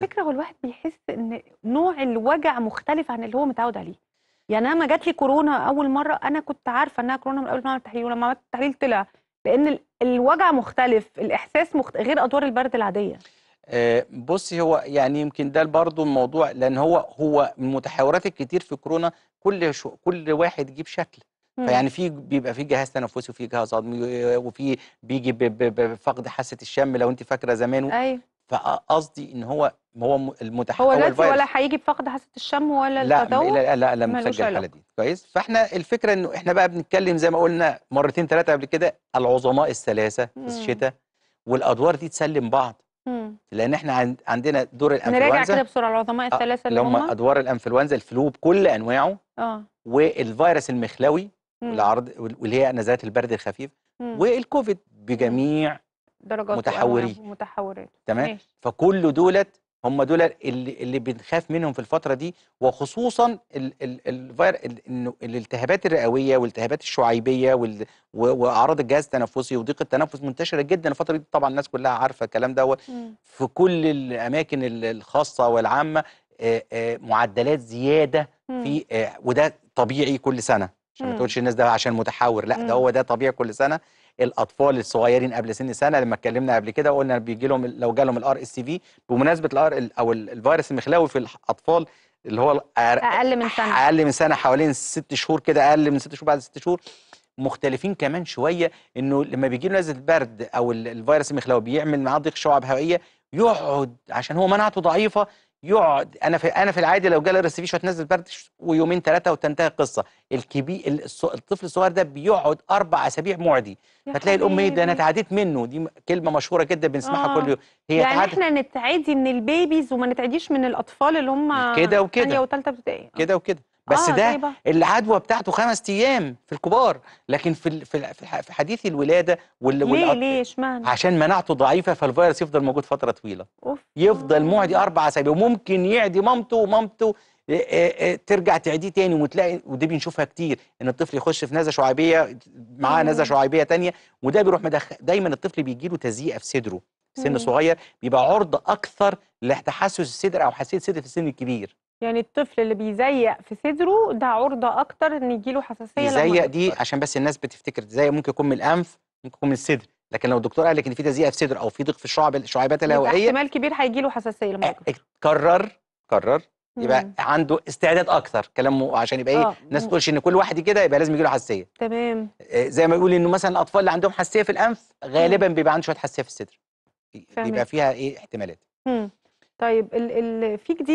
فكرة هو الواحد بيحس إن نوع الوجع مختلف عن اللي هو متعود عليه يعني أنا لما جات لي كورونا أول مرة أنا كنت عارفة إنها كورونا من أول ما عملت التحليل ولما عملت التحليل طلع لأن الوجع مختلف الإحساس مختلف غير أدوار البرد العادية آه، بصي هو يعني يمكن ده برضه الموضوع لان هو هو من المتحورات الكتير في كورونا كل شو كل واحد يجيب شكل فيعني في بيبقى في جهاز تنفسي وفي جهاز هضمي وفي بيجي بفقد حاسه الشم لو انت فاكره زمان أيوة. فقصدي ان هو هو المتحول هو دلوقتي ولا هيجي بفقد حاسه الشم ولا لا التذوق لا لا لا لا مسجل الحاله دي كويس فاحنا الفكره انه احنا بقى بنتكلم زي ما قلنا مرتين ثلاثه قبل كده العظماء الثلاثه في الشتاء والادوار دي تسلم بعض مم. لان احنا عندنا دور الانفلونزا نراجع كده بسرعه العظماء آه، الثلاثه اللي هم ادوار الانفلونزا الفلو بكل انواعه اه والفيروس المخلوي والعرض واللي هي نزلات البرد الخفيف مم. والكوفيد بجميع مم. درجات متحورين متحورين تمام ماشي. فكل دولت هم دول اللي, اللي بنخاف منهم في الفتره دي وخصوصا الالتهابات الرئويه والالتهابات الشعيبيه واعراض الجهاز التنفسي وضيق التنفس منتشره جدا الفتره دي طبعا الناس كلها عارفه الكلام دوت في كل الاماكن الخاصه والعامه معدلات زياده في وده طبيعي كل سنه عشان ما تقولش الناس ده عشان متحور لا ده هو ده طبيعي كل سنه الاطفال الصغيرين قبل سن سنه لما اتكلمنا قبل كده وقلنا بيجي لهم لو جالهم الار اس في بمناسبه الار او الفيروس المخلاوي في الاطفال اللي هو اقل من سنه اقل من سنه حوالين ست شهور كده اقل من ست شهور بعد ست شهور مختلفين كمان شويه انه لما بيجي له نزله برد او الفيروس المخلاوي بيعمل معاه ضيق شعب هوائيه يقعد عشان هو مناعته ضعيفه يقعد انا في انا في العادي لو جالي ريسيفي شويه تنزل برد ويومين ثلاثه وتنتهي القصه الكبير الطفل الصغير ده بيقعد اربع اسابيع معدي فتلاقي الام ايه ده انا اتعديت منه دي كلمه مشهوره جدا بنسمعها آه. كل يوم هي يعني تعادت... احنا نتعدي من البيبيز وما نتعديش من الاطفال اللي هم كده وكده ثانيه وثالثه ابتدائي كده وكده بس آه ده العدوى بتاعته خمس ايام في الكبار لكن في في في حديث الولاده وال ليه ليه اشمعنى عشان مناعته ضعيفه فالفيروس يفضل موجود فتره طويله أوف. يفضل آه. معدي اربع اسابيع وممكن يعدي مامته ومامته آه، آه، ترجع تعديه تاني وتلاقي ودي بنشوفها كتير ان الطفل يخش في نزه شعبيه معاه نزه شعبيه تانية وده بيروح مدخ... دايما الطفل بيجي له تزيئه في صدره في سن صغير بيبقى عرضه اكثر لتحسس الصدر او حساسيه الصدر في السن الكبير يعني الطفل اللي بيزيق في صدره ده عرضه اكتر ان يجيله حساسيه بيزيق دي عشان بس الناس بتفتكر تزيق ممكن يكون من الانف ممكن يكون من الصدر لكن لو الدكتور قال لك ان في تزيق في صدر او في ضيق في الشعب الشعيبات الهوائيه احتمال كبير هيجي له حساسيه لما إيه، كرر إيه، كرر يبقى عنده استعداد اكتر كلامه عشان يبقى ايه آه. الناس ما تقولش ان كل واحد كده يبقى لازم يجي له حساسيه تمام آه، زي ما يقول انه مثلا الاطفال اللي عندهم حساسيه في الانف غالبا مم. بيبقى عنده شويه حساسيه في الصدر فهمت. بيبقى فيها ايه احتمالات مم. طيب ال ال في جديد